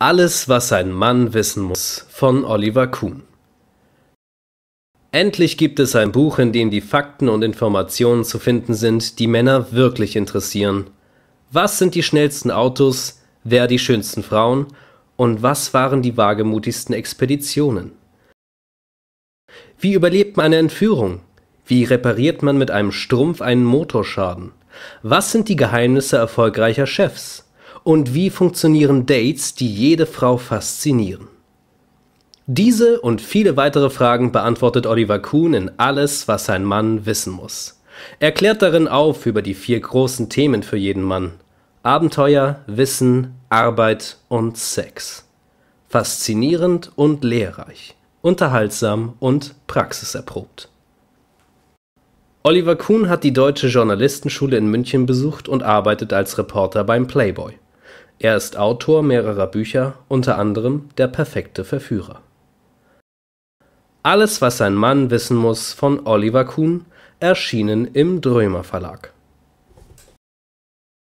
Alles, was ein Mann wissen muss von Oliver Kuhn. Endlich gibt es ein Buch, in dem die Fakten und Informationen zu finden sind, die Männer wirklich interessieren. Was sind die schnellsten Autos, wer die schönsten Frauen und was waren die wagemutigsten Expeditionen? Wie überlebt man eine Entführung? Wie repariert man mit einem Strumpf einen Motorschaden? Was sind die Geheimnisse erfolgreicher Chefs? und wie funktionieren Dates, die jede Frau faszinieren? Diese und viele weitere Fragen beantwortet Oliver Kuhn in Alles, was ein Mann wissen muss. Er klärt darin auf über die vier großen Themen für jeden Mann. Abenteuer, Wissen, Arbeit und Sex. Faszinierend und lehrreich, unterhaltsam und praxiserprobt. Oliver Kuhn hat die Deutsche Journalistenschule in München besucht und arbeitet als Reporter beim Playboy. Er ist Autor mehrerer Bücher, unter anderem Der perfekte Verführer. Alles was ein Mann wissen muss von Oliver Kuhn, erschienen im Drömer Verlag